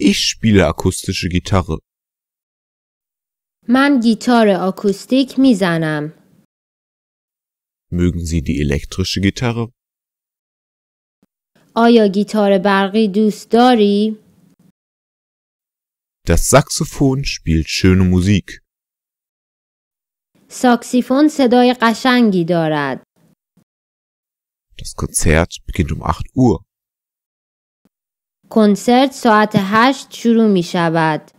Ich spiele akustische Gitarre. من گیتار آکوستیک میزنم. Mögen Sie die elektrische Gitarre? آیا گیتار برقی دوست Das Saxophon spielt schöne Musik. ساکسیفون صدای قشنگی دارد. Das Konzert beginnt um 8 Uhr. کنسرت ساعت هشت شروع می شود.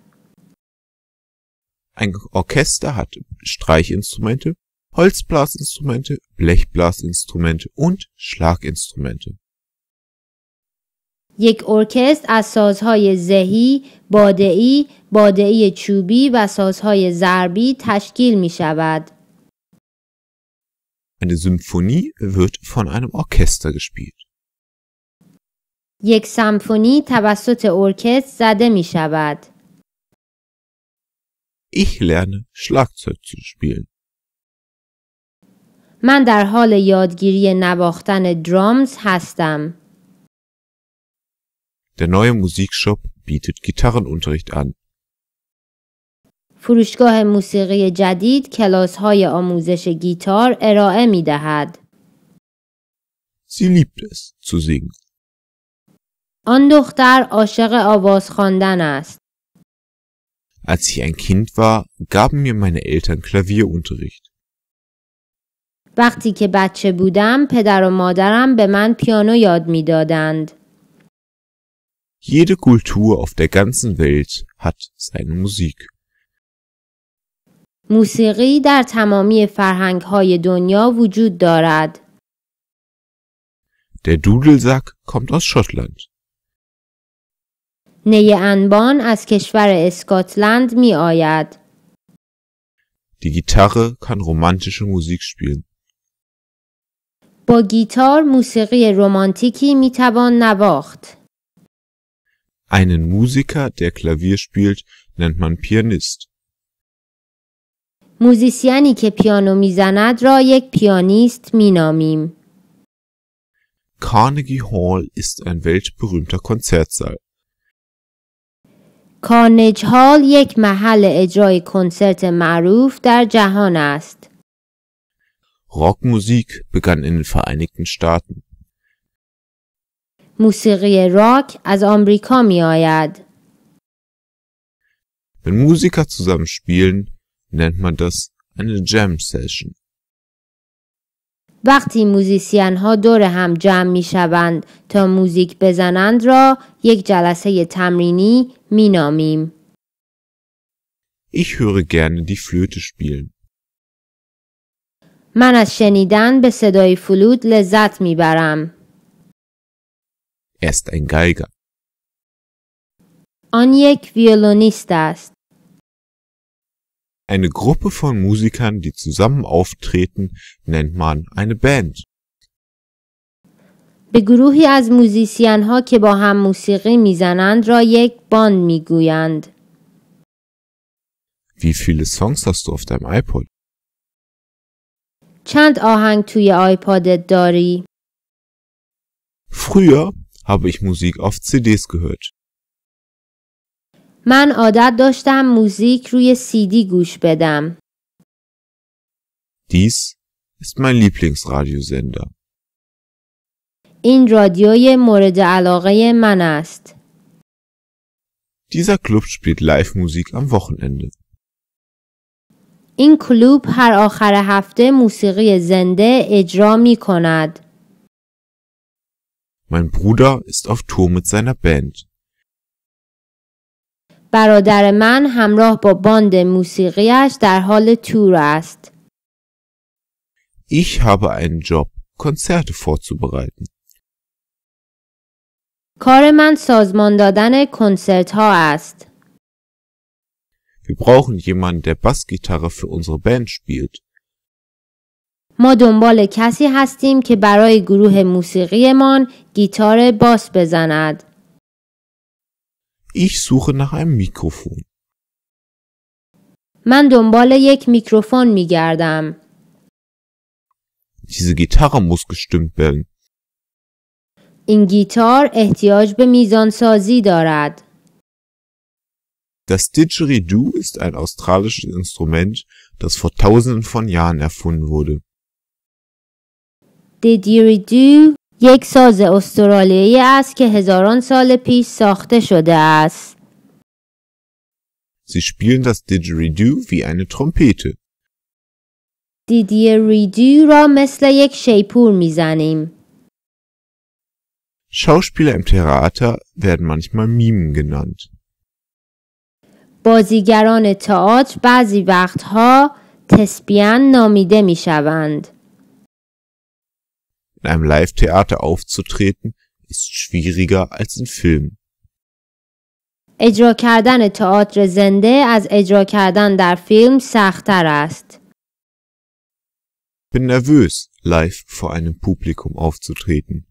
Ein Orchester hat Streichinstrumente, Holzblasinstrumente, Blechblasinstrumente und Schlaginstrumente. یک ارکستر از سازهای زهی، بادعی، بادعی چوبی و سازهای ضربی تشکیل می شود. Eine Symphonie wird von einem Orchester gespielt. یک سمفونی توسط ارکستر زده می شود. Ich lerne Schlagzeug zu spielen. من در حال یادگیری نواختن درامز هستم. Der neue Musikshop bietet Gitarrenunterricht an. فروشگاه موسیقی جدید کلاس های آموزش گیتار ارائه می دهد. Sie liebt es zu singen. آن دختر عاشق آواز خواندن است. Als ich ein Kind war, gaben mir meine Eltern Klavierunterricht. وقتی که بچه بودم پدر و مادرم به من پیانو یاد میدادند. Jede Kultur auf der ganzen Welt hat seine Musik. موسیقی در تمامی فرهنگ های دنیا وجود دارد. Der Dudelsack kommt aus Schottland. نی انبان از کشور اسکاتلند می آید. Die Gitarre kann romantische Musik spielen. با گیتار موسیقی رمانتیکی می توان نواخت. Einen Musiker, der Klavier spielt, nennt man Pianist. موزیسیانی که پیانو میزند را یک پیانیست مینامیم. Carnegie Hall ist ein weltberühmter Konzertsaal. کانج هال یک محل اجرای کنسرت معروف در جهان است. Rockmusik begann in den Vereinigten Staaten. موسیقی راک از آمریکا می آید. Wenn Musiker zusammen spielen, nennt man das eine Jam Session. وقتی موزیسین ها دور هم جمع می شوند تا موزیک بزنند را یک جلسه تمرینی می نامیم. Ich höre gerne die Flöte spielen. من از شنیدن به صدای فلوت لذت می برم. Er ist ein Geiger. آن یک ویولونیست است. Eine Gruppe von Musikern, die zusammen auftreten, nennt man eine Band. به گروهی از موزیسین ها که با هم موسیقی میزنند را یک باند میگویند. Wie viele Songs hast du auf deinem iPod? چند آهنگ توی آیپادت داری؟ Früher habe ich Musik auf CDs gehört. من عادت داشتم موزیک روی دی گوش بدم. Dies ist mein Lieblingsradiosender. این رادیوی مورد علاقه من است. Dieser Club spielt Live-Musik am Wochenende. این کلوب هر آخر هفته موسیقی زنده اجرا می کند. Mein Bruder ist auf Tour mit seiner Band. برادر من همراه با باند موسیقیش در حال تور است. Ich habe einen Job, Konzerte vorzubereiten. کار من سازمان دادن کنسرت ها است. Wir brauchen jemanden, der Bassgitarre für unsere Band spielt. ما دنبال کسی هستیم که برای گروه موسیقیمان گیتار باس بزند. Ich suche nach einem Mikrofon. من دنبال یک میکروفون میگردم. Diese Gitarre muss gestimmt werden. این گیتار احتیاج به میزانسازی دارد. Das Didgeridoo ist ein australisches Instrument, das vor tausenden von Jahren erfunden wurde. Didgeridoo یک ساز استرالیایی است که هزاران سال پیش ساخته شده است. Sie spielen das Didgeridoo wie eine Trompete. Didgeridoo را مثل یک شیپور میزنیم. Schauspieler im Theater werden manchmal Mimen genannt. بازیگران تئاتر بعضی وقتها تسبیان نامیده میشوند. In einem Live-Theater aufzutreten ist schwieriger als in Filmen. اجرا کردن تئاتر زنده از اجرا کردن در فیلم سختتر است. Bin nervös, live vor einem Publikum aufzutreten.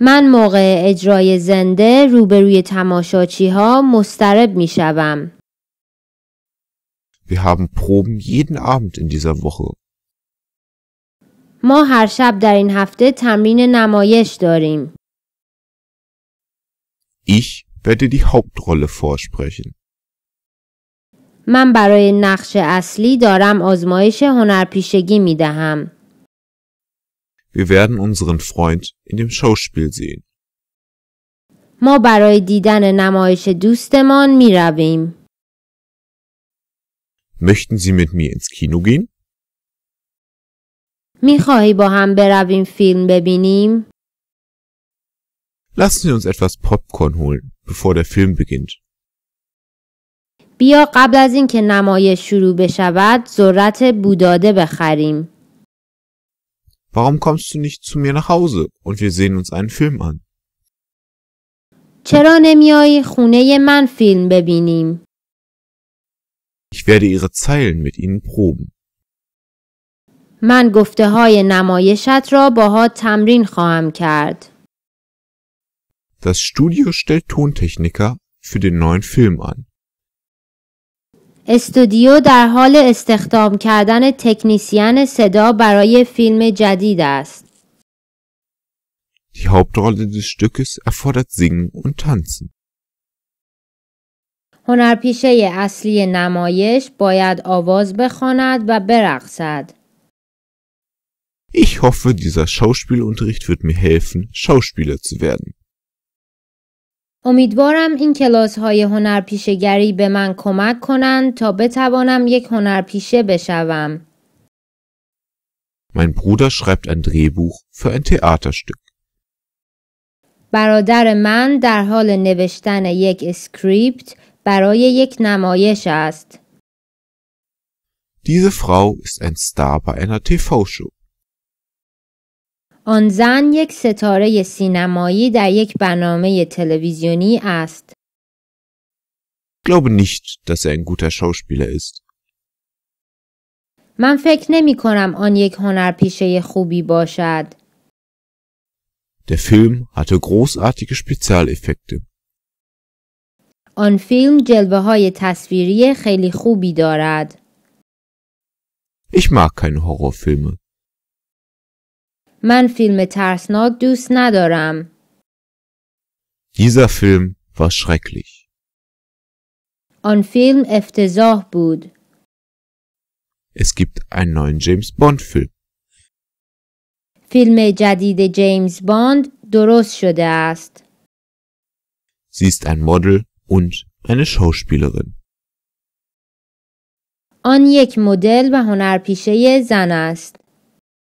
من موقع اجرای زنده روبروی تماشاچی ها مسترب می شوم. Wir haben Proben jeden Abend in dieser Woche ما هر شب در این هفته تمرین نمایش داریم. Ich werde die Hauptrolle vorsprechen. من برای نقش اصلی دارم آزمایش هنرپیشگی می دهم. Wir werden unseren Freund in dem Schauspiel sehen. ما برای دیدن نمایش دوستمان می رویم. Möchten Sie mit mir ins Kino gehen? میخواهی با هم برویم فیلم ببینیم؟ Lassen Sie uns etwas Popcorn holen, bevor der Film beginnt. بیا قبل از اینکه نمایش شروع بشود ذرت بوداده بخریم. Warum kommst du nicht zu mir nach Hause und wir sehen uns einen Film an? چرا نمیایی خونه من فیلم ببینیم؟ Ich werde ihre Zeilen mit ihnen proben. من گفته های نمایشت را باها تمرین خواهم کرد. Das Studio stellt Tontechniker für den neuen Film an. استودیو در حال استخدام کردن تکنیسیان صدا برای فیلم جدید است. Die Hauptrolle des Stückes erfordert Singen und Tanzen. هنرپیشه اصلی نمایش باید آواز بخواند و برقصد. Ich hoffe, dieser Schauspielunterricht wird mir helfen, Schauspieler zu werden. امیدوارم این کلاس های هنرپیشگری به من کمک کنند تا بتوانم یک هنرپیشه بشوم. Mein Bruder schreibt ein Drehbuch für ein Theaterstück. برادر من در حال نوشتن یک اسکریپت برای یک نمایش است. Diese Frau ist ein Star bei einer TV-Show. آن زن یک ستاره سینمایی در یک برنامه تلویزیونی است. glaube nicht, dass er ein guter Schauspieler ist. من فکر نمی کنم آن یک هنرپیشه خوبی باشد. Der Film hatte großartige Spezialeffekte. آن فیلم جلوه های تصویری خیلی خوبی دارد. Ich mag keine Horrorfilme. من فیلم ترسناک دوست ندارم. Dieser Film war schrecklich. آن فیلم افتضاح بود. Es gibt einen neuen James Bond Film. فیلم جدید جیمز باند درست شده است. Sie ist ein Model und eine Schauspielerin. آن یک مدل و هنرپیشه زن است.